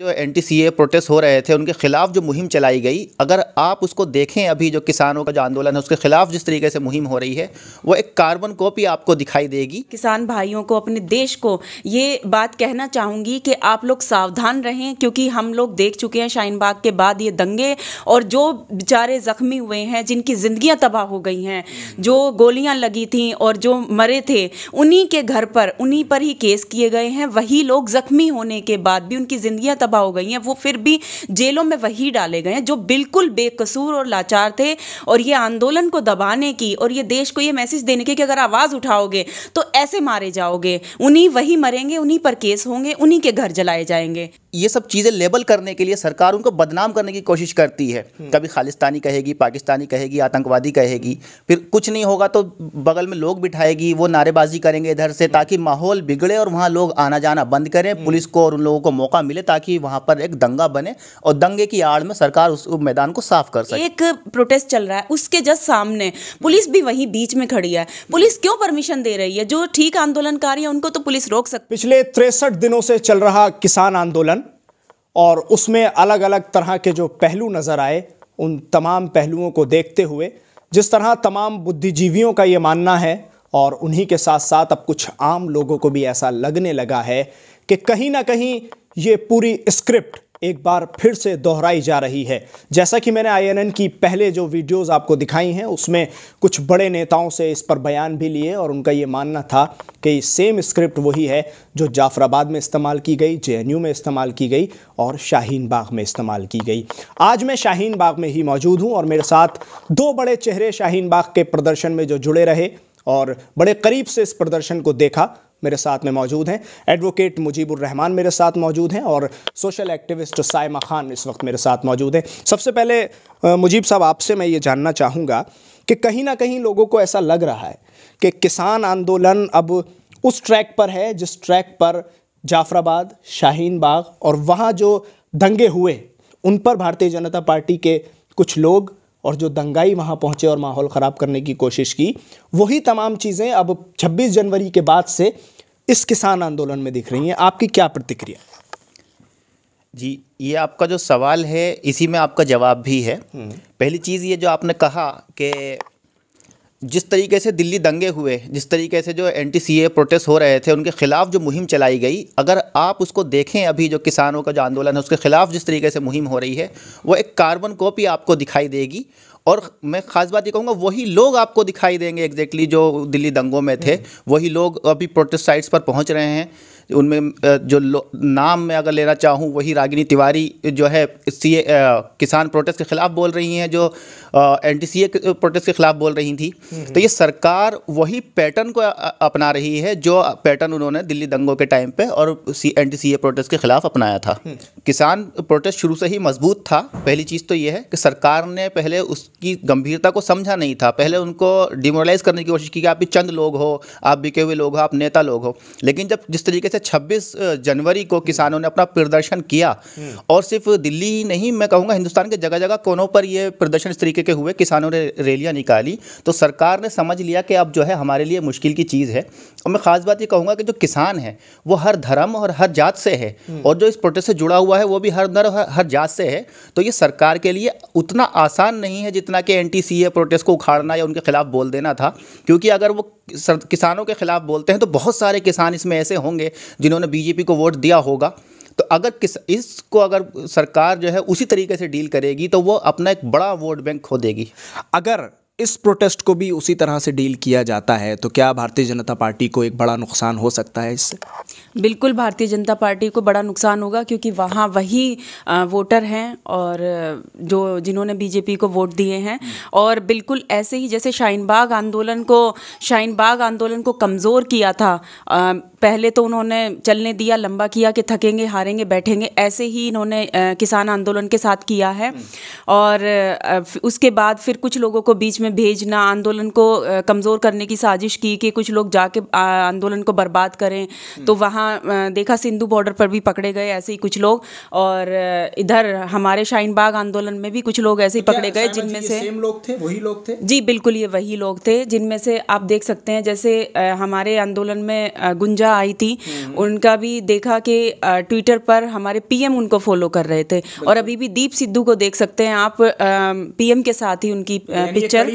जो T C A protest हो रहे थे उनके खिलाफ जो मुहिम चलाई गई अगर आप उसको देखें अभी जो किसानों का जो आंदोलन है उसके खिलाफ जिस तरीके से मुहिम हो रही है वो एक कार्बन कॉपी आपको दिखाई देगी किसान भाइयों को अपने देश को ये बात कहना चाहूंगी कि आप लोग सावधान रहें क्योंकि हम लोग देख चुके हैं शाहीनबाग के बाद ये दंगे और जो बेचारे ज़ख्मी हुए हैं जिनकी जिंदगी तबाह हो गई हैं जो गोलियाँ लगी थी और जो मरे थे उन्हीं के घर पर उन्हीं पर ही केस किए गए हैं वही लोग ज़ख्मी होने के बाद भी उनकी जिंदगी तबाह हो गई हैं वो फिर भी जेलों में वही डाले गए हैं जो बिल्कुल बेकसूर और लाचार थे और ये आंदोलन को दबाने की और ये देश को ये मैसेज देने की कि अगर आवाज़ उठाओगे तो ऐसे मारे जाओगे उन्हीं वही मरेंगे उन्हीं पर केस होंगे उन्हीं के घर जलाए जाएंगे ये सब चीज़ें लेबल करने के लिए सरकार उनको बदनाम करने की कोशिश करती है हम्म। कभी खालिस्तानी कहेगी पाकिस्तानी कहेगी आतंकवादी कहेगी फिर कुछ नहीं होगा तो बगल में लोग बिठाएगी वो नारेबाजी करेंगे इधर से ताकि माहौल बिगड़े और वहाँ लोग आना जाना बंद करें हम्म। पुलिस को और उन लोगों को मौका मिले ताकि वहां पर एक दंगा बने और दंगे की आड़ में सरकार उस मैदान को साफ कर सके एक प्रोटेस्ट चल रहा है उसके जस्ट सामने पुलिस भी वही बीच में खड़ी है पुलिस क्यों परमिशन दे रही है जो ठीक आंदोलनकारी है उनको तो पुलिस रोक सकती पिछले तिरसठ दिनों से चल रहा किसान आंदोलन और उसमें अलग अलग तरह के जो पहलू नज़र आए उन तमाम पहलुओं को देखते हुए जिस तरह तमाम बुद्धिजीवियों का ये मानना है और उन्हीं के साथ साथ अब कुछ आम लोगों को भी ऐसा लगने लगा है कि कहीं ना कहीं ये पूरी स्क्रिप्ट एक बार फिर से दोहराई जा रही है जैसा कि मैंने आईएनएन की पहले जो वीडियोस आपको दिखाई हैं उसमें कुछ बड़े नेताओं से इस पर बयान भी लिए और उनका ये मानना था कि सेम स्क्रिप्ट वही है जो जाफराबाद में इस्तेमाल की गई जे में इस्तेमाल की गई और शाहीन बाग में इस्तेमाल की गई आज मैं शाहीन बाग में ही मौजूद हूँ और मेरे साथ दो बड़े चेहरे शाहीन बाग के प्रदर्शन में जो जुड़े रहे और बड़े करीब से इस प्रदर्शन को देखा मेरे साथ में मौजूद हैं एडवोकेट मुजीबुर रहमान मेरे साथ मौजूद हैं और सोशल एक्टिविस्ट सायमा खान इस वक्त मेरे साथ मौजूद हैं सबसे पहले मुजीब साहब आपसे मैं ये जानना चाहूँगा कि कहीं ना कहीं लोगों को ऐसा लग रहा है कि किसान आंदोलन अब उस ट्रैक पर है जिस ट्रैक पर जाफराबाद शाहीन बाग और वहाँ जो दंगे हुए उन पर भारतीय जनता पार्टी के कुछ लोग और जो दंगाई वहाँ पहुँचे और माहौल ख़राब करने की कोशिश की वही तमाम चीज़ें अब 26 जनवरी के बाद से इस किसान आंदोलन में दिख रही हैं आपकी क्या प्रतिक्रिया जी ये आपका जो सवाल है इसी में आपका जवाब भी है हम्म। पहली चीज़ ये जो आपने कहा कि जिस तरीके से दिल्ली दंगे हुए जिस तरीके से जो N T C A protest हो रहे थे उनके खिलाफ जो मुहिम चलाई गई अगर आप उसको देखें अभी जो किसानों का जो आंदोलन है उसके खिलाफ जिस तरीके से मुहिम हो रही है वो एक कार्बन कॉपी आपको दिखाई देगी और मैं ख़ास बात ये कहूँगा वही लोग आपको दिखाई देंगे एग्जैक्टली exactly जो दिल्ली दंगों में थे हम्म। वही लोग अभी प्रोटेस्ट साइट्स पर पहुँच रहे हैं उनमें जो नाम मैं अगर लेना चाहूँ वही रागिनी तिवारी जो है सी किसान प्रोटेस्ट के ख़िलाफ़ बोल रही हैं जो N T C A protest के ख़िलाफ़ बोल रही थी हम्म, हम्म। तो ये सरकार वही पैटर्न को अपना रही है जो पैटर्न उन्होंने दिल्ली दंगों के टाइम पे और C N T C A protest के ख़िलाफ़ अपनाया था हम्म। किसान प्रोटेस्ट शुरू से ही मजबूत था पहली चीज़ तो ये है कि सरकार ने पहले उसकी गंभीरता को समझा नहीं था पहले उनको डिमोरलाइज़ करने की कोशिश की कि आप भी चंद लोग हो आप बिके हुए लोग हो आप नेता लोग हो लेकिन जब जिस तरीके से से 26 जनवरी को किसानों ने अपना प्रदर्शन किया और सिर्फ दिल्ली ही नहीं मैं कहूँगा हिंदुस्तान के जगह जगह कोनों पर ये प्रदर्शन इस तरीके के हुए किसानों ने रैलियाँ निकाली तो सरकार ने समझ लिया कि अब जो है हमारे लिए मुश्किल की चीज़ है और मैं ख़ास बात ये कहूँगा कि जो किसान है वो हर धर्म और हर जात से है और जो इस प्रोटेस्ट से जुड़ा हुआ है वो भी हर धर्म हर जात से है तो ये सरकार के लिए उतना आसान नहीं है जितना कि एन टी प्रोटेस्ट को उखाड़ना या उनके खिलाफ बोल देना था क्योंकि अगर वो किसानों के ख़िलाफ़ बोलते हैं तो बहुत सारे किसान इसमें ऐसे होंगे जिन्होंने बीजेपी को वोट दिया होगा तो अगर किस इसको अगर सरकार जो है उसी तरीके से डील करेगी तो वो अपना एक बड़ा वोट बैंक खो देगी अगर इस प्रोटेस्ट को भी उसी तरह से डील किया जाता है तो क्या भारतीय जनता पार्टी को एक बड़ा नुकसान हो सकता है इससे बिल्कुल भारतीय जनता पार्टी को बड़ा नुकसान होगा क्योंकि वहाँ वही वोटर हैं और जो जिन्होंने बीजेपी को वोट दिए हैं और बिल्कुल ऐसे ही जैसे बाग आंदोलन को बाग आंदोलन को कमज़ोर किया था पहले तो उन्होंने चलने दिया लंबा किया कि थकेंगे हारेंगे बैठेंगे ऐसे ही इन्होंने किसान आंदोलन के साथ किया है और उसके बाद फिर कुछ लोगों को बीच में भेजना आंदोलन को कमज़ोर करने की साजिश की कि कुछ लोग जाके आंदोलन को बर्बाद करें तो वहाँ देखा सिंधु बॉर्डर पर भी पकड़े गए ऐसे ही कुछ लोग और इधर हमारे शाहीनबाग आंदोलन में भी कुछ लोग ऐसे ही पकड़े गए जिनमें से सेम लोग थे वही लोग थे जी बिल्कुल ये वही लोग थे जिनमें से आप देख सकते हैं जैसे हमारे आंदोलन में गुंजा आई थी हम्म। उनका भी देखा कि ट्विटर पर हमारे पीएम उनको फॉलो कर रहे थे और अभी भी दीप सिद्धू को देख सकते हैं आप पीएम के साथ ही उनकी पिक्चर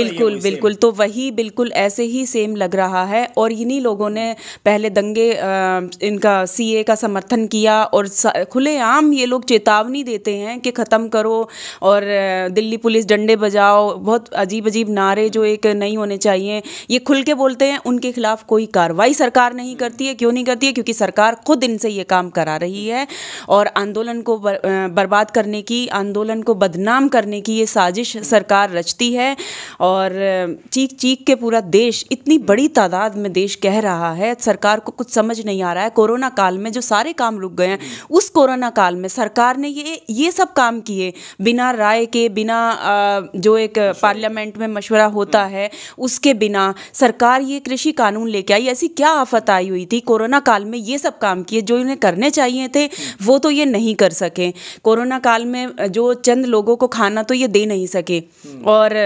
बिल्कुल बिल्कुल तो वही बिल्कुल ऐसे ही सेम लग रहा है और इन्हीं लोगों ने पहले दंगे इनका सीए का समर्थन किया और खुलेआम ये लोग चेतावनी देते हैं कि ख़त्म करो और दिल्ली पुलिस डंडे बजाओ बहुत अजीब अजीब नारे जो एक नहीं होने चाहिए ये खुल के बोलते हैं उनके खिलाफ कोई कार्रवाई सरकार नहीं करती है क्यों नहीं करती है क्योंकि सरकार खुद इनसे ये काम करा रही है और आंदोलन को बर्बाद करने की आंदोलन को बदनाम करने की ये साजिश सरकार रचती है और चीख चीख के पूरा देश इतनी बड़ी तादाद में देश कह रहा है सरकार को कुछ समझ समझ नहीं आ रहा है कोरोना काल में जो सारे काम रुक गए हैं उस कोरोना काल में सरकार ने ये ये सब काम किए बिना राय के बिना जो एक अच्छा। पार्लियामेंट में मशवरा होता हम्म। है उसके बिना सरकार ये कृषि कानून लेके आई ऐसी क्या आफत आई हुई थी कोरोना काल में ये सब काम किए जो इन्हें करने चाहिए थे हम्म। वो तो ये नहीं कर सके कोरोना काल में जो चंद लोगों को खाना तो ये दे नहीं सके हम्म। और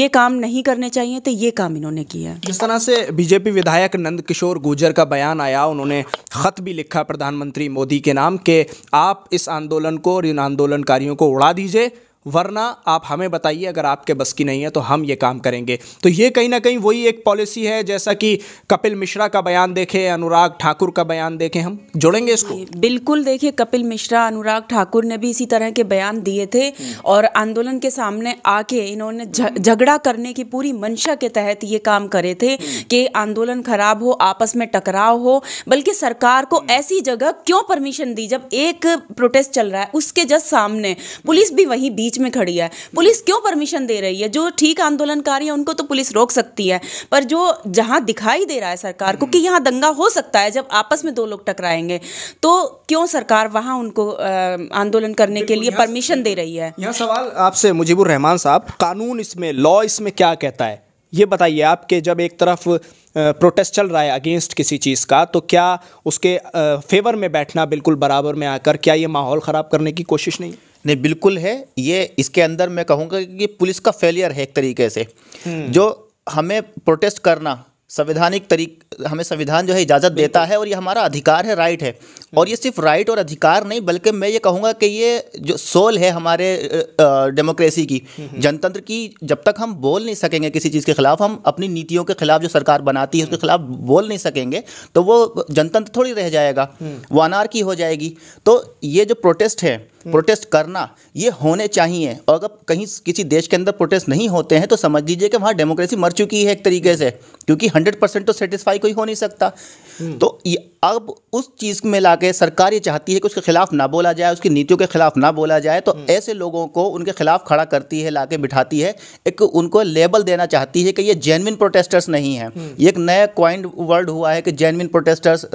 ये काम नहीं करने चाहिए थे ये काम इन्होंने किया जिस तरह से बीजेपी विधायक नंद किशोर गुर्जर का बयान आया बनाया उन्होंने ख़त भी लिखा प्रधानमंत्री मोदी के नाम के आप इस आंदोलन को और इन आंदोलनकारियों को उड़ा दीजिए वरना आप हमें बताइए अगर आपके बस की नहीं है तो हम ये काम करेंगे तो ये कहीं ना कहीं वही एक पॉलिसी है जैसा कि कपिल मिश्रा का बयान देखें अनुराग ठाकुर का बयान देखें हम जोड़ेंगे इसको हाँ, बिल्कुल देखिए कपिल मिश्रा अनुराग ठाकुर ने भी इसी तरह के बयान दिए थे हम्म। और आंदोलन के सामने आके इन्होंने झगड़ा करने की पूरी मंशा के तहत ये काम करे थे हम्म। कि आंदोलन खराब हो आपस में टकराव हो बल्कि सरकार को हम्म। ऐसी जगह क्यों परमिशन दी जब एक प्रोटेस्ट चल रहा है उसके जस्ट सामने पुलिस भी वहीं बीच बीच में खड़ी है पुलिस क्यों परमिशन दे रही है जो ठीक आंदोलनकारी है उनको तो पुलिस रोक सकती है पर जो जहां दिखाई दे रहा है सरकार को कि हम्म। यहां दंगा हो सकता है जब आपस में दो लोग टकराएंगे तो क्यों सरकार वहां उनको आंदोलन करने के लिए परमिशन दे रही है यह सवाल आपसे मुजीबुर रहमान साहब कानून इसमें लॉ इसमें क्या कहता है ये बताइए आप कि जब एक तरफ प्रोटेस्ट चल रहा है अगेंस्ट किसी चीज़ का तो क्या उसके फेवर में बैठना बिल्कुल बराबर में आकर क्या ये माहौल ख़राब करने की कोशिश नहीं नहीं बिल्कुल है ये इसके अंदर मैं कहूँगा कि पुलिस का फेलियर है एक तरीके से हम्म। जो हमें प्रोटेस्ट करना संवैधानिक तरीक हमें संविधान जो है इजाज़त देता है और ये हमारा अधिकार है राइट है और ये सिर्फ राइट और अधिकार नहीं बल्कि मैं ये कहूँगा कि ये जो सोल है हमारे डेमोक्रेसी की हम्म, हम्म। जनतंत्र की जब तक हम बोल नहीं सकेंगे किसी चीज़ के खिलाफ हम अपनी नीतियों के खिलाफ जो सरकार बनाती है उसके हम्म। खिलाफ बोल नहीं सकेंगे तो वो जनतंत्र थोड़ी रह जाएगा वो अनारकी हो जाएगी तो ये जो प्रोटेस्ट है हम्म। प्रोटेस्ट करना ये होने चाहिए और अगर कहीं किसी देश के अंदर प्रोटेस्ट नहीं होते हैं तो समझ लीजिए कि वहाँ डेमोक्रेसी मर चुकी है एक तरीके से क्योंकि हंड्रेड परसेंट तो सेटिस्फाई कोई हो नहीं सकता हम्म। तो अब उस चीज़ में ला के सरकार ये चाहती है कि उसके खिलाफ ना बोला जाए उसकी नीतियों के खिलाफ ना बोला जाए तो हम्म। ऐसे लोगों को उनके खिलाफ खड़ा करती है ला के बिठाती है एक उनको लेबल देना चाहती है कि ये जेनविन प्रोटेस्टर्स नहीं है ये एक नया क्वाइंट वर्ड हुआ है कि जेनविन प्रोटेस्टर्स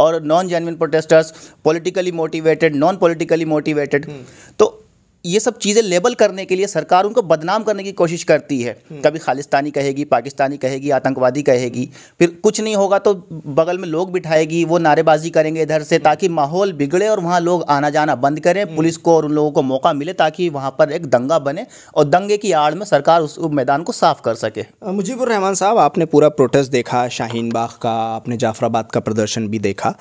और non genuine protesters politically motivated non politically motivated motivated hmm. तो ये सब चीज़ें लेबल करने के लिए सरकार उनको बदनाम करने की कोशिश करती है हम्म। कभी खालिस्तानी कहेगी पाकिस्तानी कहेगी आतंकवादी कहेगी फिर कुछ नहीं होगा तो बगल में लोग बिठाएगी वो नारेबाजी करेंगे इधर से हम्म। ताकि माहौल बिगड़े और वहाँ लोग आना जाना बंद करें पुलिस को और उन लोगों को मौका मिले ताकि वहाँ पर एक दंगा बने और दंगे की आड़ में सरकार उस मैदान को साफ कर सके मुजीबुर साहब आपने पूरा प्रोटेस्ट देखा शाहीन बाग का आपने जाफराबाद का प्रदर्शन भी देखा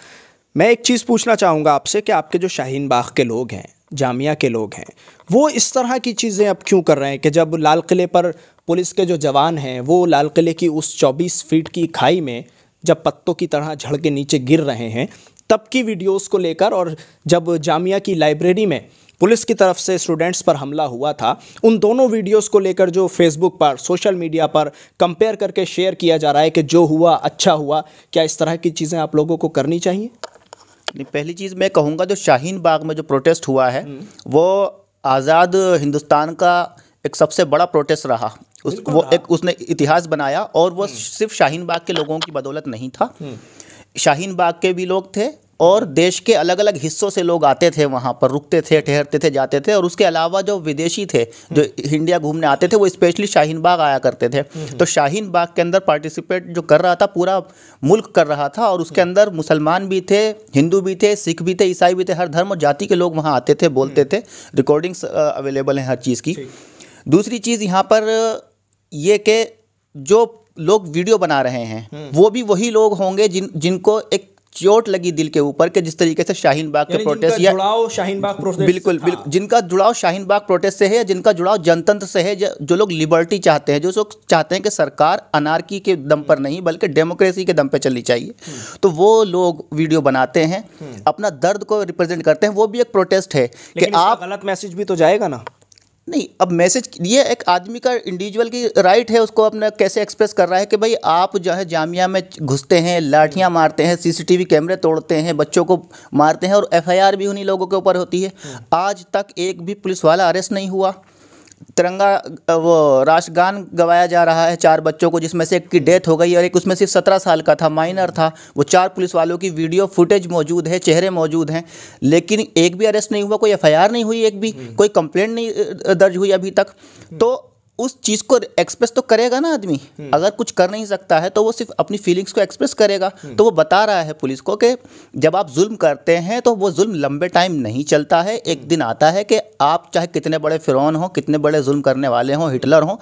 मैं एक चीज़ पूछना चाहूँगा आपसे कि आपके जो शाहीन बाग के लोग हैं जामिया के लोग हैं वो इस तरह की चीज़ें अब क्यों कर रहे हैं कि जब लाल किले पर पुलिस के जो जवान हैं वो लाल किले की उस 24 फीट की खाई में जब पत्तों की तरह झड़ के नीचे गिर रहे हैं तब की वीडियोस को लेकर और जब जामिया की लाइब्रेरी में पुलिस की तरफ से स्टूडेंट्स पर हमला हुआ था उन दोनों वीडियोस को लेकर जो फेसबुक पर सोशल मीडिया पर कंपेयर करके शेयर किया जा रहा है कि जो हुआ अच्छा हुआ क्या इस तरह की चीज़ें आप लोगों को करनी चाहिए नहीं पहली चीज़ मैं कहूँगा जो शाहीन बाग में जो प्रोटेस्ट हुआ है हम्म। वो आज़ाद हिंदुस्तान का एक सबसे बड़ा प्रोटेस्ट रहा उस वो एक उसने इतिहास बनाया और वो हम्म। सिर्फ शाहीन बाग के लोगों की बदौलत नहीं था हम्म। शाहीन बाग के भी लोग थे और देश के अलग अलग हिस्सों से लोग आते थे वहाँ पर रुकते थे ठहरते थे जाते थे और उसके अलावा जो विदेशी थे जो इंडिया घूमने आते थे वो स्पेशली शाहीन बाग आया करते थे तो शाहीन बाग के अंदर पार्टिसिपेट जो कर रहा था पूरा मुल्क कर रहा था और उसके हम्म। अंदर मुसलमान भी थे हिंदू भी थे सिख भी थे ईसाई भी थे हर धर्म और जाति के लोग वहाँ आते थे बोलते हम्म। थे रिकॉर्डिंग्स अवेलेबल हैं हर चीज़ की दूसरी चीज़ यहाँ पर ये कि जो लोग वीडियो बना रहे हैं हम्म। वो भी वही लोग होंगे जिन जिनको एक चोट लगी दिल के ऊपर के जिस तरीके से शाहीन बाग के प्रोटेस्ट या जुड़ाव शाहीन बाग प्रोटेस्ट बिल्कुल बिल्कुल हाँ। जिनका जुड़ाव शाहीन बाग प्रोटेस्ट से है या जिनका जुड़ाव जनतंत्र से है जो लोग लिबर्टी चाहते हैं जो लोग चाहते हैं कि सरकार अनारकी के दम पर नहीं बल्कि डेमोक्रेसी के दम पर चलनी चाहिए तो वो लोग वीडियो बनाते हैं हम्म। अपना दर्द को रिप्रेजेंट करते हैं वो भी एक प्रोटेस्ट है कि आप गलत मैसेज भी तो जाएगा ना नहीं अब मैसेज ये एक आदमी का इंडिविजुअल की राइट है उसको अपना कैसे एक्सप्रेस कर रहा है कि भाई आप जो है जामिया में घुसते हैं लाठियाँ हम्म। मारते हैं सीसीटीवी कैमरे तोड़ते हैं बच्चों को मारते हैं और एफआईआर भी उन्हीं लोगों के ऊपर होती है हम्म। आज तक एक भी पुलिस वाला अरेस्ट नहीं हुआ तिरंगा वो राष्ट्रगान गवाया जा रहा है चार बच्चों को जिसमें से एक की डेथ हो गई और एक उसमें से सत्रह साल का था माइनर था वो चार पुलिस वालों की वीडियो फुटेज मौजूद है चेहरे मौजूद हैं लेकिन एक भी अरेस्ट नहीं हुआ कोई एफआईआर नहीं हुई एक भी हम्म। कोई कंप्लेंट नहीं दर्ज हुई अभी तक तो उस चीज़ को एक्सप्रेस तो करेगा ना आदमी हम्म। अगर कुछ कर नहीं सकता है तो वो सिर्फ अपनी फीलिंग्स को एक्सप्रेस करेगा हम्म। तो वो बता रहा है पुलिस को कि जब आप जुल्म करते हैं तो वो जुल्म लंबे टाइम नहीं चलता है एक हम्म। दिन आता है कि आप चाहे कितने बड़े फ़िरौन हों कितने बड़े जुल्म करने वाले हों हिटलर हों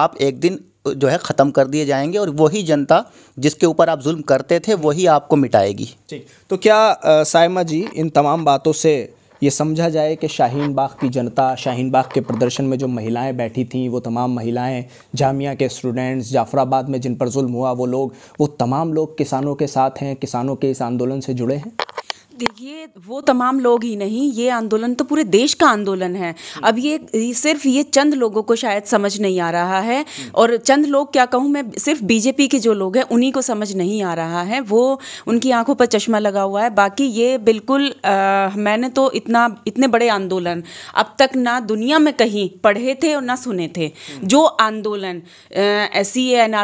आप एक दिन जो है ख़त्म कर दिए जाएंगे और वही जनता जिसके ऊपर आप जुल्म करते थे वही आपको मिटाएगी ठीक तो क्या साइमा जी इन तमाम बातों से ये समझा जाए कि शाहीन बाग की जनता शाहीन बाग के प्रदर्शन में जो महिलाएं बैठी थीं वो तमाम महिलाएं जामिया के स्टूडेंट्स जाफराबाद में जिन पर जुल्म हुआ वो लोग वो तमाम लोग किसानों के साथ हैं किसानों के इस आंदोलन से जुड़े हैं देखिए वो तमाम लोग ही नहीं ये आंदोलन तो पूरे देश का आंदोलन है हम्म। अब ये सिर्फ ये चंद लोगों को शायद समझ नहीं आ रहा है हम्म। और चंद लोग क्या कहूँ मैं सिर्फ बीजेपी के जो लोग हैं उन्हीं को समझ नहीं आ रहा है वो उनकी आंखों पर चश्मा लगा हुआ है बाकी ये बिल्कुल आ, मैंने तो इतना इतने बड़े आंदोलन अब तक ना दुनिया में कहीं पढ़े थे और ना सुने थे हम्म। जो आंदोलन एस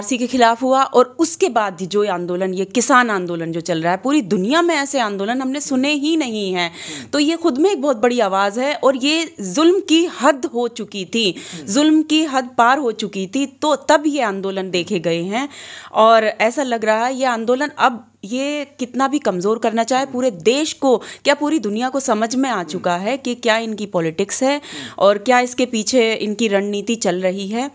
सी के खिलाफ हुआ और उसके बाद जो आंदोलन ये किसान आंदोलन जो चल रहा है पूरी दुनिया में ऐसे आंदोलन हमने हमने सुने ही नहीं हैं तो ये खुद में एक बहुत बड़ी आवाज़ है और ये जुल्म की हद हो चुकी थी जुल्म की हद पार हो चुकी थी तो तब ये आंदोलन देखे गए हैं और ऐसा लग रहा है ये आंदोलन अब ये कितना भी कमज़ोर करना चाहे हम्म। पूरे देश को क्या पूरी दुनिया को समझ में आ चुका हम्म। है कि क्या इनकी पॉलिटिक्स है और क्या इसके पीछे इनकी रणनीति चल रही है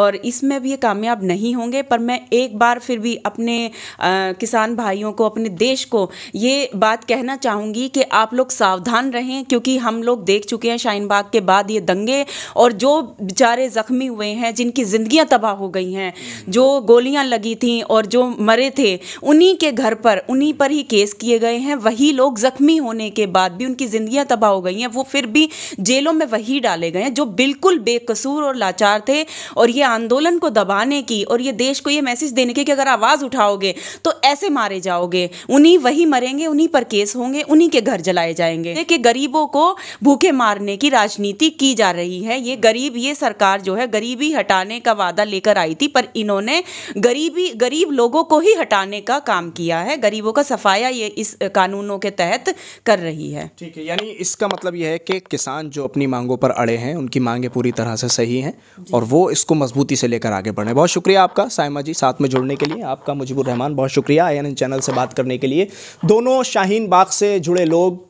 और इसमें भी ये कामयाब नहीं होंगे पर मैं एक बार फिर भी अपने आ, किसान भाइयों को अपने देश को ये बात कहना चाहूँगी कि आप लोग सावधान रहें क्योंकि हम लोग देख चुके हैं शाहीनबाग के बाद ये दंगे और जो बेचारे ज़ख्मी हुए हैं जिनकी ज़िंदियाँ तबाह हो गई हैं हम्म। जो गोलियाँ लगी थी और जो मरे थे उन्हीं के घर घर पर उन्हीं पर ही केस किए गए हैं वही लोग जख्मी होने के बाद भी उनकी जिंदगी तबाह हो गई हैं वो फिर भी जेलों में वही डाले गए हैं जो बिल्कुल बेकसूर और लाचार थे और ये आंदोलन को दबाने की और ये देश को ये मैसेज देने की कि अगर आवाज़ उठाओगे तो ऐसे मारे जाओगे उन्हीं वही मरेंगे उन्हीं पर केस होंगे उन्हीं के घर जलाए जाएंगे देखिए गरीबों को भूखे मारने की राजनीति की जा रही है ये गरीब ये सरकार जो है गरीबी हटाने का वादा लेकर आई थी पर इन्होंने गरीबी गरीब लोगों को ही हटाने का काम किया किया है गरीबों का सफाया ये इस कानूनों के तहत कर रही है ठीक है यानी इसका मतलब यह है कि किसान जो अपनी मांगों पर अड़े हैं उनकी मांगें पूरी तरह से सही हैं और वो इसको मजबूती से लेकर आगे बढ़े बहुत शुक्रिया आपका सायमा जी साथ में जुड़ने के लिए आपका मुजीबुर रहमान बहुत शुक्रिया आई चैनल से बात करने के लिए दोनों शाहीन बाग से जुड़े लोग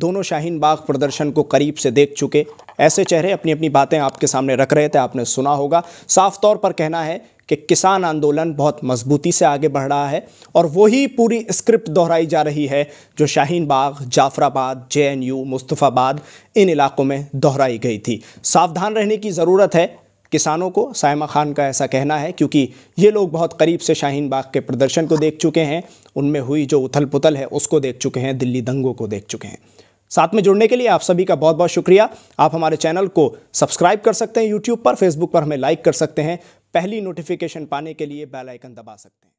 दोनों शाहीन बाग प्रदर्शन को करीब से देख चुके ऐसे चेहरे अपनी अपनी बातें आपके सामने रख रहे थे आपने सुना होगा साफ तौर पर कहना है कि किसान आंदोलन बहुत मजबूती से आगे बढ़ रहा है और वही पूरी स्क्रिप्ट दोहराई जा रही है जो शाहीन बाग जाफराबाद जेएनयू मुस्तफ़ाबाद इन इलाकों में दोहराई गई थी सावधान रहने की ज़रूरत है किसानों को सायमा खान का ऐसा कहना है क्योंकि ये लोग बहुत करीब से शाहीन बाग के प्रदर्शन को देख चुके हैं उनमें हुई जो उथल पुथल है उसको देख चुके हैं दिल्ली दंगों को देख चुके हैं साथ में जुड़ने के लिए आप सभी का बहुत बहुत शुक्रिया आप हमारे चैनल को सब्सक्राइब कर सकते हैं यूट्यूब पर फेसबुक पर हमें लाइक कर सकते हैं पहली नोटिफिकेशन पाने के लिए बेल आइकन दबा सकते हैं